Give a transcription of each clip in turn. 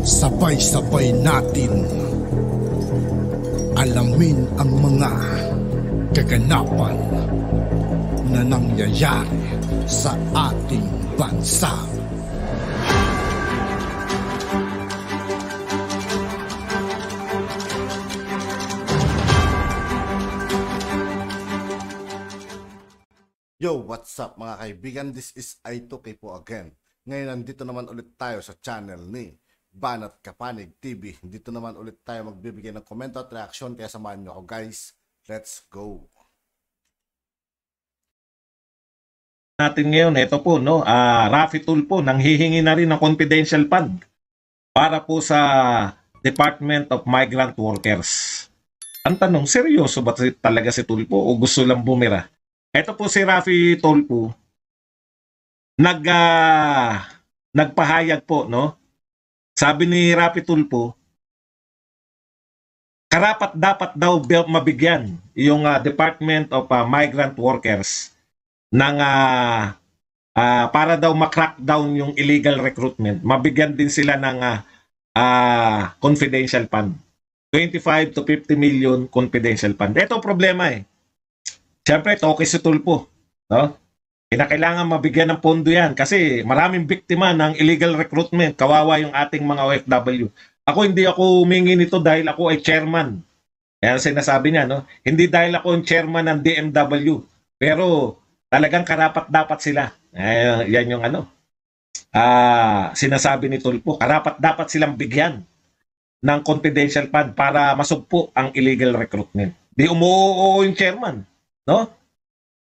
Sabay-sabay natin alamin ang mga kaganapan na nangyayari sa ating bansa. Yo, what's up mga kaibigan? This is Aito K po again. Ngayon nandito naman ulit tayo sa channel ni Banat Kapanig TV. Dito naman ulit tayo magbibigay ng komento at reaksyon kaya samahan nyo ako guys. Let's go! natin ngayon, ito po, no, uh, Rafi nang hihingi na rin ng confidential pad para po sa Department of Migrant Workers. Ang tanong, seryoso ba talaga si Tulpo o gusto lang bumira? Ito po si Rafi Tulpo, nag, uh, nagpahayag po, no, sabi ni Rapi Tulpo, karapat dapat daw mabigyan yung uh, Department of uh, Migrant Workers ng uh, uh, para daw makrack down yung illegal recruitment. Mabigyan din sila ng uh, uh, confidential fund. 25 to 50 million confidential fund. Ito problema eh. Siyempre, toke si Tulpo. No? Eh, kailangan mabigyan ng pondo yan kasi maraming biktima ng illegal recruitment. Kawawa yung ating mga OFW. Ako hindi ako humingi nito dahil ako ay chairman. Yan sinasabi niya. No? Hindi dahil ako ang chairman ng DMW. Pero talagang karapat-dapat sila. Ay, eh, yan yung ano. Ah, sinasabi ni Tulpo, karapat-dapat silang bigyan ng confidential fund para masugpo ang illegal recruitment. Di umuoo yung chairman. No?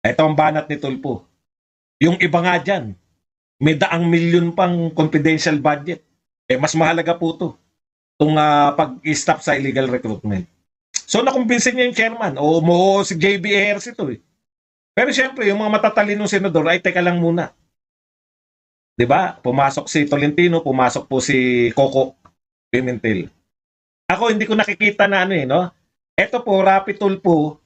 Ito ang banat ni Tulpo. Yung iba nga dyan, may daang milyon pang confidential budget. Eh, mas mahalaga po to itong uh, pag-stop sa illegal recruitment. So nakumpinsin niya yung chairman o mo si JB Ayers ito eh. Pero siyempre, yung mga matatalino senador ay teka lang muna. 'Di ba? Pumasok si Tolentino, pumasok po si Coco Pimentel. Ako hindi ko nakikita na ano eh, no? Ito po Rapitol po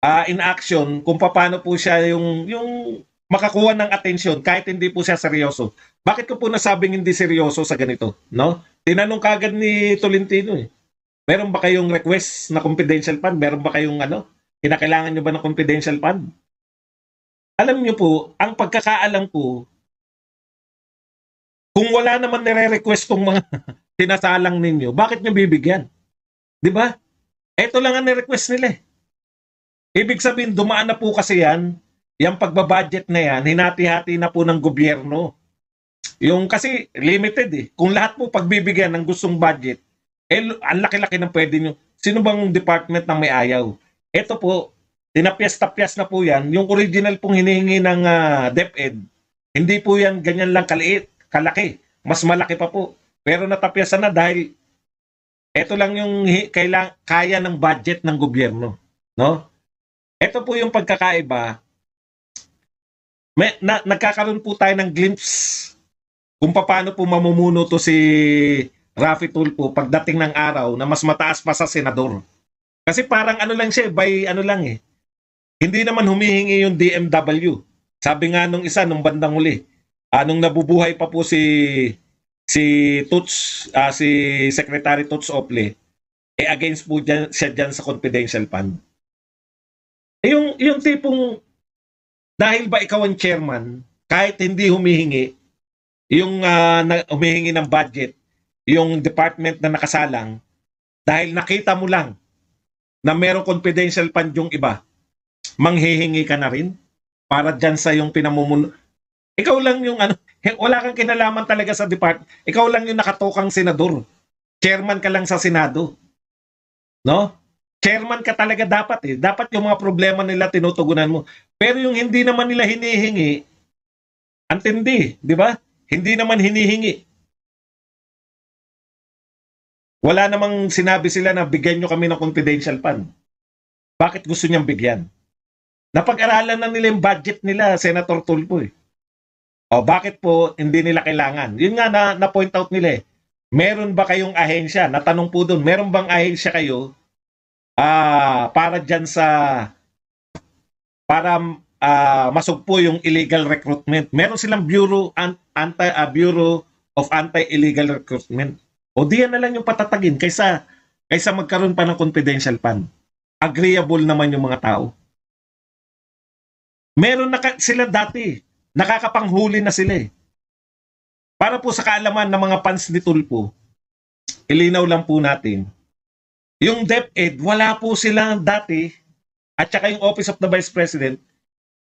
uh, in action kung paano po siya yung yung makakuha ng atensyon kahit hindi po siya seryoso. Bakit ko po nasabing hindi seryoso sa ganito? No? Tinanong kagad ni Tolentino eh. Meron ba kayong request na confidential fund? Meron ba kayong ano? Kinakailangan nyo ba ng confidential fund? Alam nyo po, ang pagkakaalam ko, kung wala naman nire-request kong mga tinasalang ninyo, bakit nyo bibigyan? Di ba? Ito lang ang nirequest nila eh. Ibig sabihin, dumaan na po kasi yan yung pagbabudget na yan, hinati-hati na po ng gobyerno. Yung kasi limited eh. Kung lahat po pagbibigyan ng gustong budget, eh, ang laki-laki ng pwede nyo. Sino bang department na may ayaw? Ito po, tinapyas-tapyas na po yan. Yung original pong hinihingi ng uh, DepEd, hindi po yan ganyan lang kaliit, kalaki. Mas malaki pa po. Pero natapyasan na dahil ito lang yung kailang, kaya ng budget ng gobyerno. No? Ito po yung pagkakaiba may, na, nagkakaroon po tayo ng glimpse kung paano po mamumuno to si Rafi Tulpo pagdating ng araw na mas mataas pa sa senador. Kasi parang ano lang siya, eh, by ano lang eh. Hindi naman humihingi yung DMW. Sabi nga nung isa, nung bandang uli, anong ah, nabubuhay pa po si si Tuts, uh, ah, si Secretary Tuts Ople, eh against po dyan, siya dyan sa confidential fund. Eh, yung, yung tipong dahil ba ikaw ang chairman, kahit hindi humihingi, yung uh, na, humihingi ng budget, yung department na nakasalang, dahil nakita mo lang na merong confidential fund yung iba, manghihingi ka na rin para dyan sa yung pinamumuno. Ikaw lang yung ano, wala kang kinalaman talaga sa department. Ikaw lang yung nakatokang senador. Chairman ka lang sa Senado. No? chairman ka talaga dapat eh. Dapat yung mga problema nila tinutugunan mo. Pero yung hindi naman nila hinihingi, antindi, di ba? Hindi naman hinihingi. Wala namang sinabi sila na bigyan nyo kami ng confidential fund. Bakit gusto niyang bigyan? Napag-aralan na nila yung budget nila, Senator Tulpo eh. O bakit po hindi nila kailangan? Yun nga na, na point out nila eh. Meron ba kayong ahensya? Natanong po doon, meron bang ahensya kayo uh, para dyan sa para uh, masugpo yung illegal recruitment. Meron silang Bureau an, anti uh, Bureau of Anti-Illegal Recruitment. O diyan na lang yung patatagin kaysa kaysa magkaroon pa ng confidential fund. Agreeable naman yung mga tao. Meron na sila dati. Nakakapanghuli na sila eh. Para po sa kaalaman ng mga fans ni Tulpo, ilinaw lang po natin yung DepEd, wala po sila dati at saka yung Office of the Vice President.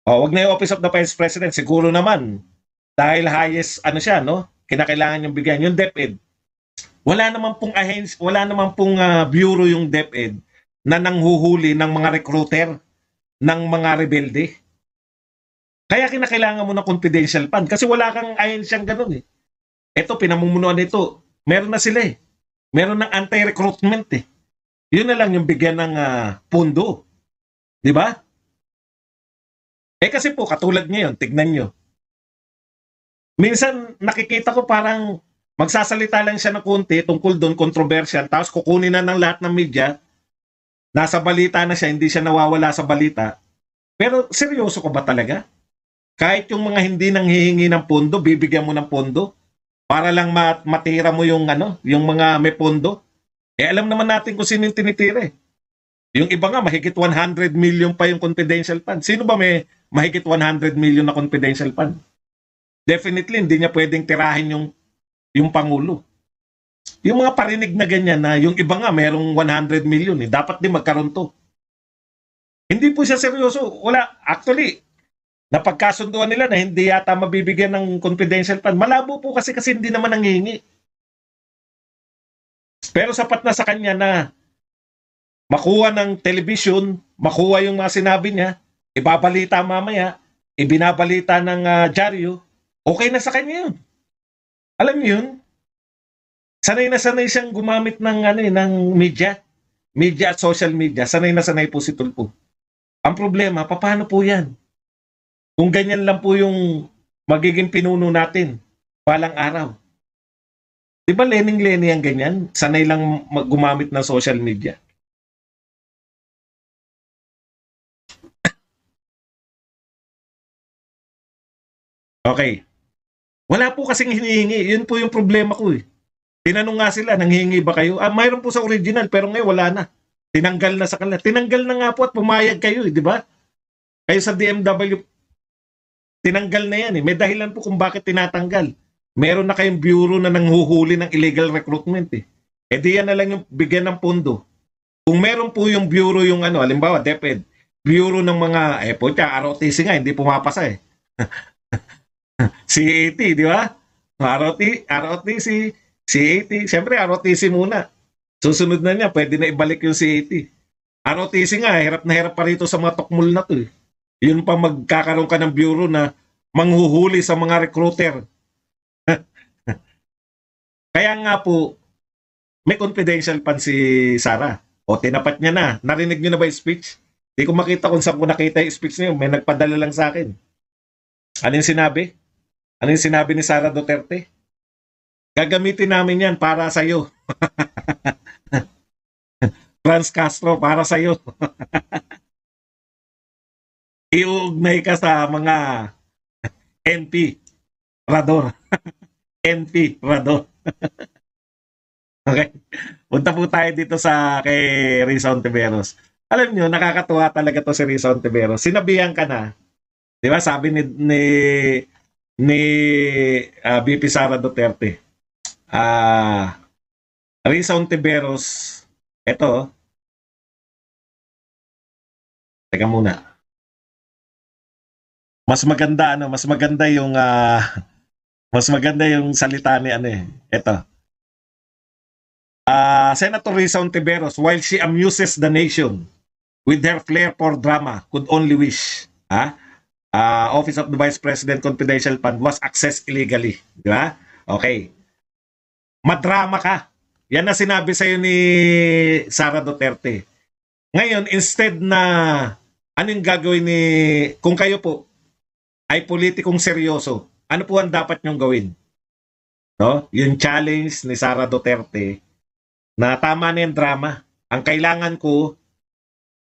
Oh, wag na yung Office of the Vice President, siguro naman. Dahil highest ano siya, no? Kinakailangan yung bigyan yung DepEd. Wala naman pong ahens, wala naman pong uh, bureau yung DepEd na nanghuhuli ng mga recruiter ng mga rebelde. Kaya kinakailangan mo ng confidential fund kasi wala kang ahensyang ganun eh. Ito, pinamumunuan nito. Meron na sila eh. Meron ng anti-recruitment eh. Yun na lang yung bigyan ng uh, pundo. Di ba? Eh kasi po, katulad ngayon, tignan nyo. Minsan, nakikita ko parang magsasalita lang siya ng konti tungkol doon, controversial, tapos kukunin na ng lahat ng media, nasa balita na siya, hindi siya nawawala sa balita. Pero seryoso ko ba talaga? Kahit yung mga hindi nang hihingi ng pondo, bibigyan mo ng pondo para lang matira mo yung ano, yung mga may pondo. Eh alam naman natin kung sino yung tinitira eh. Yung iba nga, mahigit 100 million pa yung confidential fund. Sino ba may mahigit 100 million na confidential fund? Definitely, hindi niya pwedeng tirahin yung, yung Pangulo. Yung mga parinig na ganyan na yung iba nga merong 100 million, eh, dapat din magkaroon to. Hindi po siya seryoso. Wala. Actually, napagkasunduan nila na hindi yata mabibigyan ng confidential fund. Malabo po kasi kasi hindi naman nangingi. Pero sapat na sa kanya na makuha ng television, makuha yung mga sinabi niya, ibabalita mamaya, ibinabalita ng uh, dyaryo, okay na sa kanya yun. Alam niyo yun? Sanay na sanay siyang gumamit ng, ano, eh, ng media, media at social media. Sanay na sanay po si Tulpo. Ang problema, paano po yan? Kung ganyan lang po yung magiging pinuno natin, balang araw. Di ba lening-leni ang ganyan? Sanay lang gumamit ng social media. Okay. Wala po kasing hinihingi. Yun po yung problema ko eh. Tinanong nga sila, nanghihingi ba kayo? Ah, mayroon po sa original pero ngayon wala na. Tinanggal na sa kanila. Tinanggal na nga po at pumayag kayo eh, di ba? Kayo sa DMW, tinanggal na yan eh. May dahilan po kung bakit tinatanggal meron na kayong bureau na nanghuhuli ng illegal recruitment eh. E di yan na lang yung bigyan ng pondo. Kung meron po yung bureau yung ano, halimbawa DepEd, bureau ng mga, eh po tiyan, ROTC nga, hindi pumapasa eh. CAT, di ba? ROT, ROTC, CAT, siyempre ROTC muna. Susunod na niya, pwede na ibalik yung CAT. ROTC nga, hirap na hirap pa rito sa mga tokmul na to eh. Yun pa magkakaroon ka ng bureau na manghuhuli sa mga recruiter kaya nga po, may confidential pan si Sara. O tinapat niya na. Narinig niyo na ba yung speech? Hindi ko makita kung saan ko nakita yung speech niyo. May nagpadala lang sa akin. Ano sinabi? Anong sinabi ni Sara Duterte? Gagamitin namin yan para sa iyo. Franz Castro, para sa iyo. Iuugnay ka sa mga NP Rador. NP Rador. okay. Punta po tayo dito sa kay Rizon Tiberos. Alam nyo, nakakatuwa talaga to si Rizon Tiberos. Sinabihan ka na. Di ba? Sabi ni ni, ni uh, ah, BP Sara Duterte. Ah, uh, Rizon Tiberos, eto. Oh. Teka muna. Mas maganda ano, mas maganda yung uh, mas maganda yung salita ni ano eh. Ito. Uh, ah, Senator Risa Ontiveros, while she amuses the nation with her flair for drama, could only wish. Ha? Uh, Office of the Vice President Confidential Fund was accessed illegally. Di ba? Okay. Madrama ka. Yan na sinabi sa'yo ni Sara Duterte. Ngayon, instead na anong gagawin ni, kung kayo po ay politikong seryoso, ano po ang dapat niyong gawin? No? Yung challenge ni Sara Duterte na tama na yung drama. Ang kailangan ko,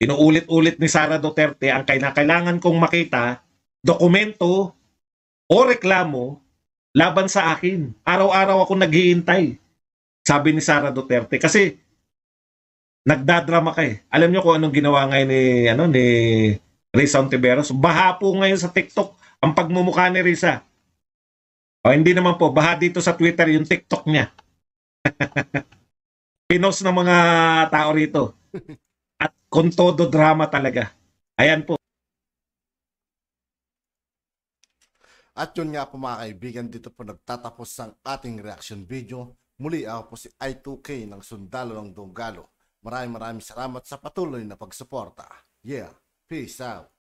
inuulit-ulit ni Sara Duterte, ang kailangan kong makita, dokumento o reklamo laban sa akin. Araw-araw ako naghihintay, sabi ni Sara Duterte. Kasi nagdadrama ka eh. Alam niyo kung anong ginawa ngayon ni, ano, ni Risa Ontiveros? Baha po ngayon sa TikTok ang pagmumukha ni Risa. O, hindi naman po, baha dito sa Twitter yung TikTok niya. Pinos ng mga tao rito. At kontodo drama talaga. Ayan po. At yun nga po mga kaibigan, dito po nagtatapos ang ating reaction video. Muli ako po si I2K ng Sundalo ng Donggalo. Maraming maraming salamat sa patuloy na pagsuporta. Yeah, peace out.